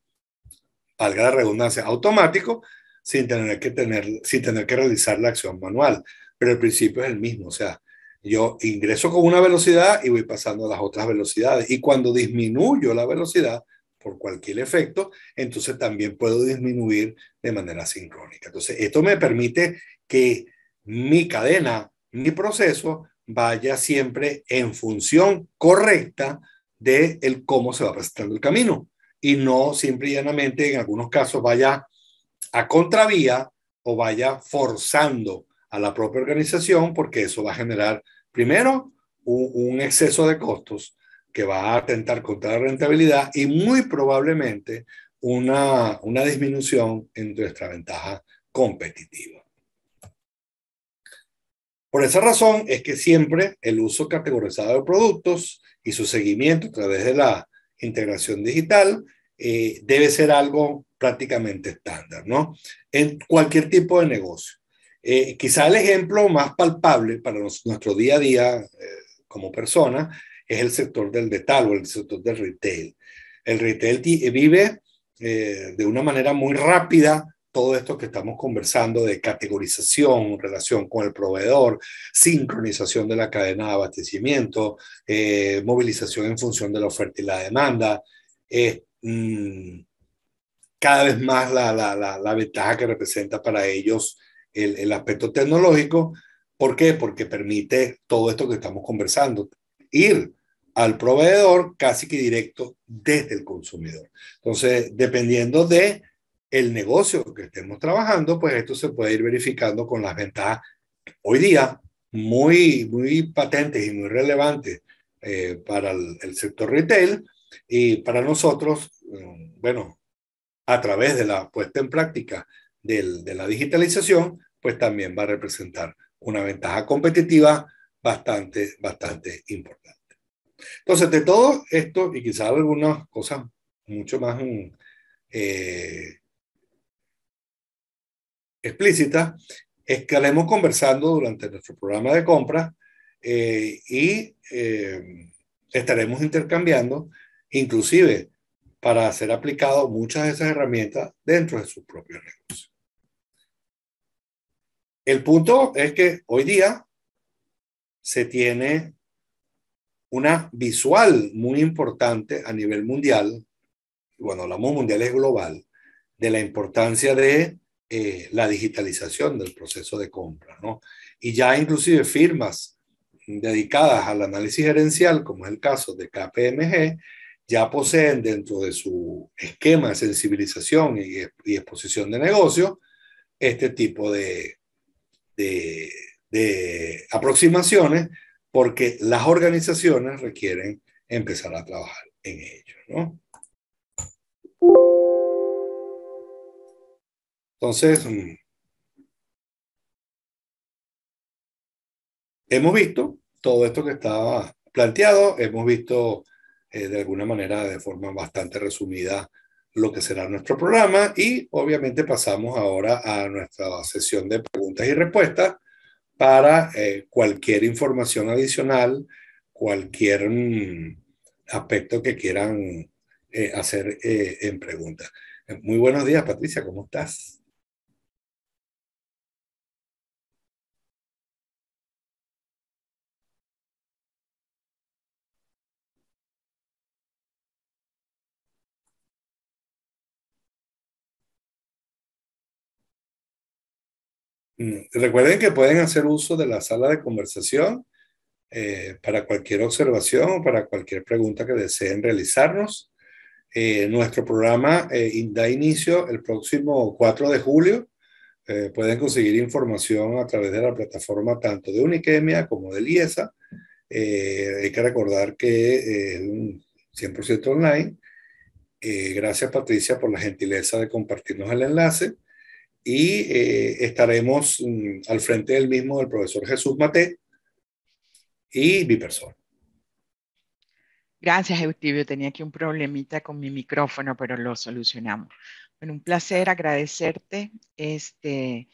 valga la redundancia, automático, sin tener que, tener, sin tener que realizar la acción manual. Pero el principio es el mismo, o sea, yo ingreso con una velocidad y voy pasando a las otras velocidades. Y cuando disminuyo la velocidad, por cualquier efecto, entonces también puedo disminuir de manera sincrónica. Entonces, esto me permite que mi cadena, mi proceso vaya siempre en función correcta de el cómo se va presentando el camino y no simple y llanamente en algunos casos vaya a contravía o vaya forzando a la propia organización porque eso va a generar primero un, exceso de costos que va a atentar contra la rentabilidad y muy probablemente una, una disminución en nuestra ventaja competitiva. Por esa razón es que siempre el uso categorizado de productos y su seguimiento a través de la integración digital eh, debe ser algo prácticamente estándar, ¿no? En cualquier tipo de negocio. Eh, quizá el ejemplo más palpable para nuestro día a día eh, como persona es el sector del detalle o el sector del retail. El retail vive de una manera muy rápida todo esto que estamos conversando de categorización, relación con el proveedor, sincronización de la cadena de abastecimiento, eh, movilización en función de la oferta y la demanda, es mm, cada vez más la, la, la, la, ventaja que representa para ellos el, el aspecto tecnológico. ¿Por qué? Porque permite todo esto que estamos conversando, ir al proveedor casi que directo desde el consumidor. Entonces, dependiendo de el negocio que estemos trabajando, pues esto se puede ir verificando con las ventajas hoy día muy, muy patentes y muy relevantes eh, para el, sector retail y para nosotros, eh, bueno, a través de la puesta en práctica de la digitalización, pues también va a representar una ventaja competitiva bastante, bastante importante. Entonces, de todo esto y quizás algunas cosas mucho más mm, eh, explícita, estaremos conversando durante nuestro programa de compra eh, y eh, estaremos intercambiando, inclusive para ser aplicado muchas de esas herramientas dentro de sus propios recursos. El punto es que hoy día se tiene una visual muy importante a nivel mundial, cuando hablamos mundial es global, de la importancia de eh, la digitalización del proceso de compra, ¿no? Y ya inclusive firmas dedicadas al análisis gerencial, como es el caso de KPMG, ya poseen dentro de su esquema de sensibilización y, exposición de negocio, este tipo de, de, aproximaciones porque las organizaciones requieren empezar a trabajar en ello, ¿no? Entonces, mm, hemos visto todo esto que estaba planteado, hemos visto eh, de alguna manera, de forma bastante resumida, lo que será nuestro programa y obviamente pasamos ahora a nuestra sesión de preguntas y respuestas para eh, cualquier información adicional, cualquier mm, aspecto que quieran eh, hacer en preguntas. Muy buenos días, Patricia, ¿cómo estás? Mm, recuerden que pueden hacer uso de la sala de conversación eh, para cualquier observación o para cualquier pregunta que deseen realizarnos. Eh, nuestro programa eh, da inicio el próximo 4 de julio. pueden conseguir información a través de la plataforma tanto de Uniquemia como de Liesa. hay que recordar que es un 100% online. gracias Patricia por la gentileza de compartirnos el enlace y eh, estaremos mm, al frente del mismo el profesor Jesús Mate y mi persona. Gracias, Eutibio. Tenía aquí un problemita con mi micrófono, pero lo solucionamos. Bueno, un placer agradecerte este,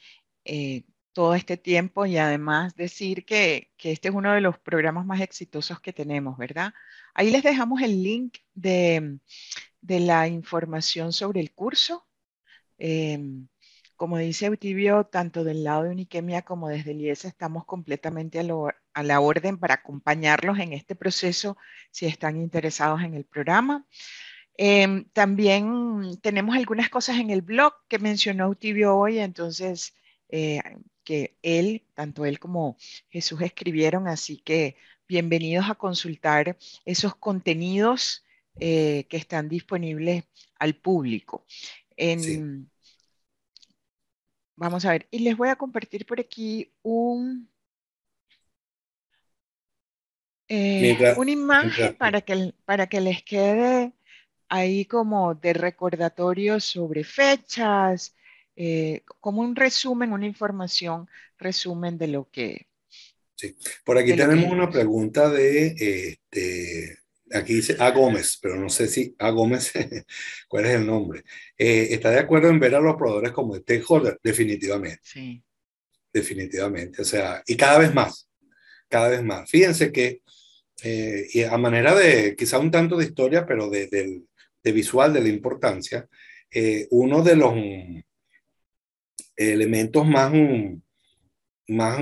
eh, todo este tiempo y además decir que, que, este es uno de los programas más exitosos que tenemos, ¿verdad? Ahí les dejamos el link de, de la información sobre el curso. Eh, como dice Eutibio, tanto del lado de Uniquemia como desde el e estamos completamente a, la orden para acompañarlos en este proceso si están interesados en el programa. Em, también tenemos algunas cosas en el blog que mencionó Eutibio hoy, entonces eh, que él, tanto él como Jesús escribieron, así que bienvenidos a consultar esos contenidos eh, que están disponibles al público. Vamos a ver, y les voy a compartir por aquí un, eh, una imagen para, que, para que les quede ahí como de recordatorio sobre fechas, eh, como un resumen, una información, resumen de lo que... Sí, por aquí tenemos una pregunta de, este, aquí dice A. Gómez, pero no sé si A. Gómez, cuál es el nombre. Eh, ¿Está de acuerdo en ver a los proveedores como stakeholders? Definitivamente. Sí. Definitivamente. O sea, y cada vez más. Cada vez más. Fíjense que, eh, y a manera de quizá un tanto de historia, pero de, visual, de la importancia, eh, uno de los elementos más, más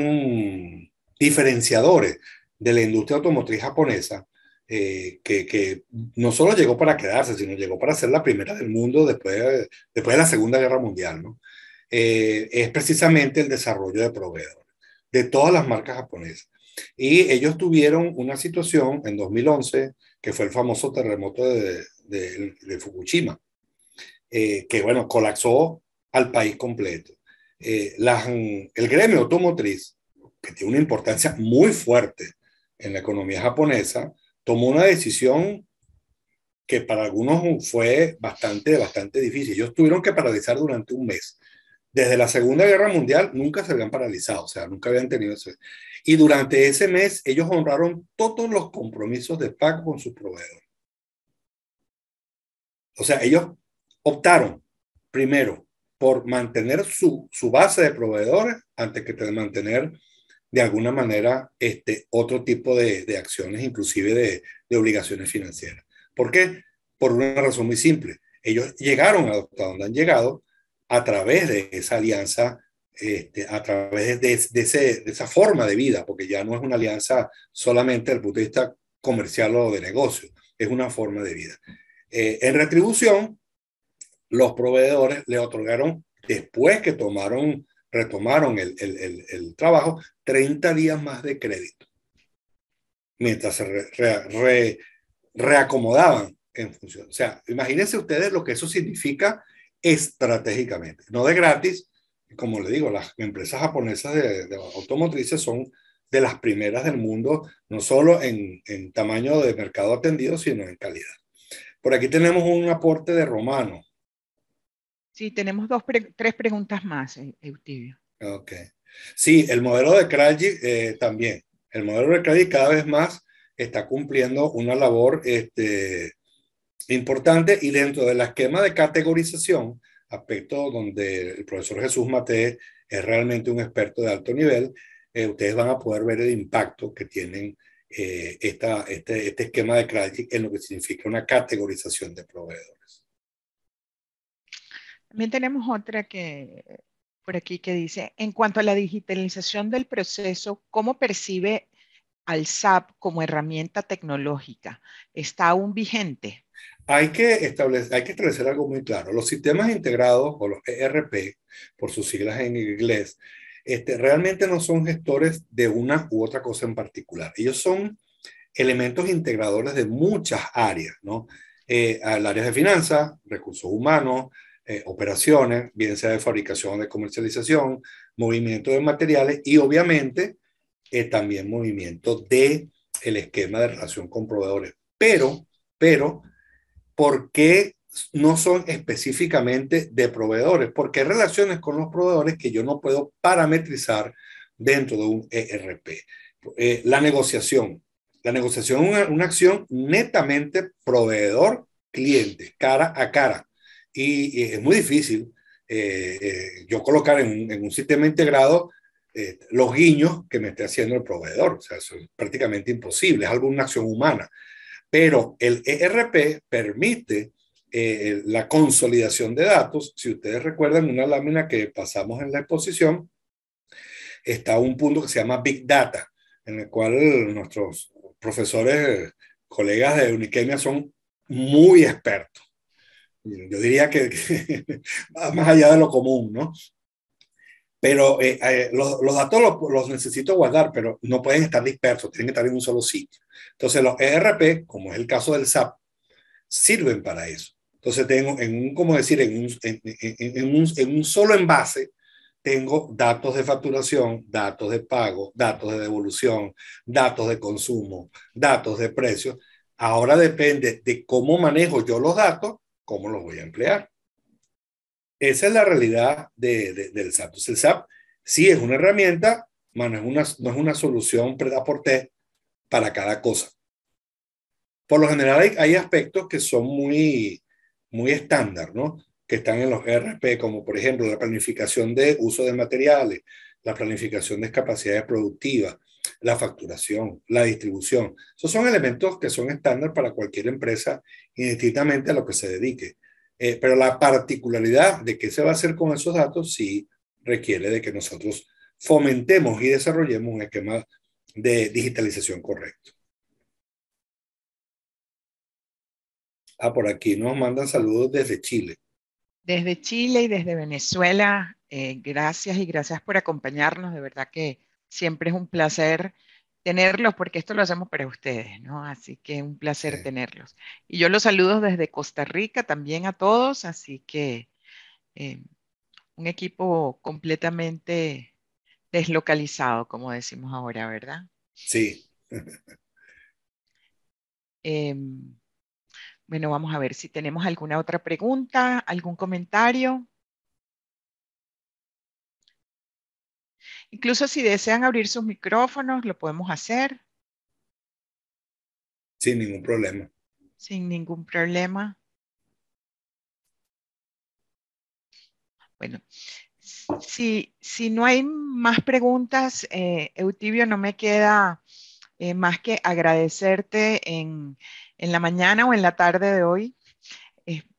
diferenciadores de la industria automotriz japonesa eh, que, no solo llegó para quedarse, sino llegó para ser la primera del mundo después de, después de la Segunda Guerra Mundial, eh, es precisamente el desarrollo de proveedores, de todas las marcas japonesas. Y ellos tuvieron una situación en 2011, que fue el famoso terremoto de, Fukushima, eh, que bueno, colapsó al país completo. el gremio automotriz, que tiene una importancia muy fuerte en la economía japonesa, tomó una decisión que para algunos fue bastante, bastante difícil. Ellos tuvieron que paralizar durante un mes. Desde la Segunda Guerra Mundial nunca se habían paralizado, o sea, nunca habían tenido eso. Y durante ese mes ellos honraron todos los compromisos de PAC con sus proveedores. O sea, ellos optaron primero por mantener su, su base de proveedores antes que mantener de alguna manera este, otro tipo de, acciones, inclusive de, obligaciones financieras. ¿Por qué? Por una razón muy simple. Ellos llegaron a donde han llegado a través de esa alianza, este, a través de, esa forma de vida, porque ya no es una alianza solamente del el punto de vista comercial o de negocio, es una forma de vida. Eh, en retribución, los proveedores le otorgaron, después que tomaron retomaron el, trabajo, 30 días más de crédito, mientras se reacomodaban en función. O sea, imagínense ustedes lo que eso significa estratégicamente, no de gratis. Como le digo, las empresas japonesas de, automotrices son de las primeras del mundo, no solo en, en, tamaño de mercado atendido, sino en calidad. Por aquí tenemos un aporte de Romano. Sí, tenemos dos tres preguntas más, Eutibio. Ok. Sí, el modelo de Craig eh, también. El modelo de Craig cada vez más está cumpliendo una labor este, importante y dentro del esquema de categorización, aspecto donde el profesor Jesús Mate es realmente un experto de alto nivel, eh, ustedes van a poder ver el impacto que tienen eh, esta, este, este, esquema de Craig en lo que significa una categorización de proveedores. También tenemos otra que por aquí que dice, en cuanto a la digitalización del proceso, ¿cómo percibe al SAP como herramienta tecnológica? ¿Está aún vigente? Hay que, establecer, hay que establecer algo muy claro. Los sistemas integrados o los ERP, por sus siglas en inglés, este, realmente no son gestores de una u otra cosa en particular. Ellos son elementos integradores de muchas áreas, ¿no? Eh, al área de finanzas, recursos humanos, eh, operaciones, bien sea de fabricación o de comercialización, movimiento de materiales y obviamente eh, también movimiento de el esquema de relación con proveedores. Pero, pero, ¿por qué no son específicamente de proveedores? Porque hay relaciones con los proveedores que yo no puedo parametrizar dentro de un ERP. Eh, la negociación. La negociación es una, una acción netamente proveedor-cliente, cara a cara y, es muy difícil eh, eh, yo colocar en, un sistema integrado eh, los guiños que me esté haciendo el proveedor. O sea, eso es prácticamente imposible, es alguna acción humana. Pero el ERP permite la consolidación de datos. Si ustedes recuerdan una lámina que pasamos en la exposición, está un punto que se llama Big Data, en el cual nuestros profesores, colegas de Uniquemia son muy expertos yo diría que, va más allá de lo común, ¿no? Pero eh, eh, los, datos los, necesito guardar, pero no pueden estar dispersos, tienen que estar en un solo sitio. Entonces los ERP, como es el caso del SAP, sirven para eso. Entonces tengo en un, como decir, en en, en, un, en un solo envase, tengo datos de facturación, datos de pago, datos de devolución, datos de consumo, datos de precios. Ahora depende de cómo manejo yo los datos, ¿Cómo lo voy a emplear? Esa es la realidad del SAP. el SAP sí es una herramienta, pero no es una, no es una solución para cada cosa. Por lo general hay, aspectos que son muy, muy estándar, ¿no? Que están en los e RP, como por ejemplo la planificación de uso de materiales, la planificación de capacidades productivas, la facturación, la distribución. Esos son elementos que son estándar para cualquier empresa indistintamente a lo que se dedique. Eh, pero la particularidad de qué se va a hacer con esos datos sí requiere de que nosotros fomentemos y desarrollemos un esquema de digitalización correcto. Ah, por aquí nos mandan saludos desde Chile. Desde Chile y desde Venezuela, eh, gracias y gracias por acompañarnos. De verdad que siempre es un placer tenerlos, porque esto lo hacemos para ustedes, ¿no? Así que un placer tenerlos. Y yo los saludo desde Costa Rica también a todos, así que eh, un equipo completamente deslocalizado, como decimos ahora, ¿verdad? Sí. Em, bueno, vamos a ver si tenemos alguna otra pregunta, algún comentario. Incluso si desean abrir sus micrófonos, lo podemos hacer. Sin ningún problema. Sin ningún problema. Bueno, si, si no hay más preguntas, eh, Eutibio, no me queda eh, más que agradecerte en, en la mañana o en la tarde de hoy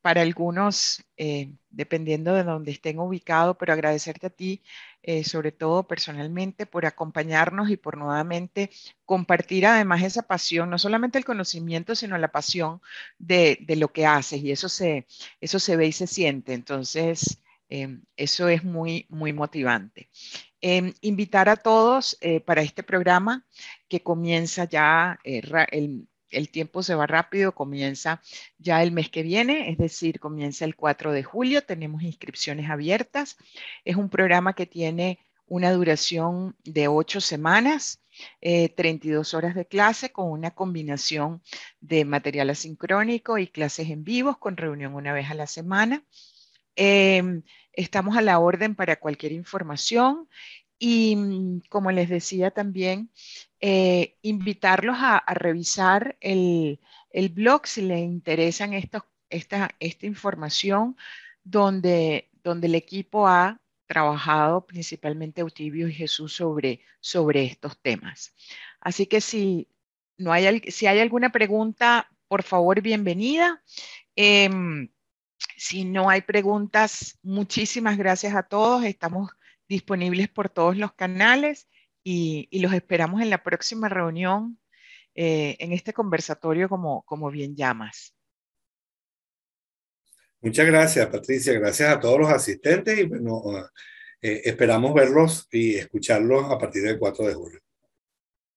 para algunos, eh, dependiendo de donde estén ubicados, pero agradecerte a ti, eh, sobre todo personalmente, por acompañarnos y por nuevamente compartir además esa pasión, no solamente el conocimiento, sino la pasión de, de lo que haces. Y eso se, eso se ve y se siente. Entonces, em, eso es muy, muy motivante. Em, invitar a todos eh, para este programa que comienza ya el, el tiempo se va rápido, comienza ya el mes que viene, es decir, comienza el 4 de julio, tenemos inscripciones abiertas. Es un programa que tiene una duración de ocho semanas, 32 eh, horas de clase con una combinación de material asincrónico y clases en vivos con reunión una vez a la semana. Em, estamos a la orden para cualquier información y mm, como les decía también, eh, invitarlos a, revisar el, blog si les interesan estos, esta, esta información donde, donde el equipo ha trabajado principalmente Eutibio y Jesús sobre, sobre estos temas. Así que si, no hay, si hay alguna pregunta, por favor, bienvenida. Em, si no hay preguntas, muchísimas gracias a todos. Estamos disponibles por todos los canales y, los esperamos en la próxima reunión, eh, en este conversatorio como, como bien llamas. Muchas gracias, Patricia. Gracias a todos los asistentes y eh, esperamos verlos y escucharlos a partir del 4 de julio.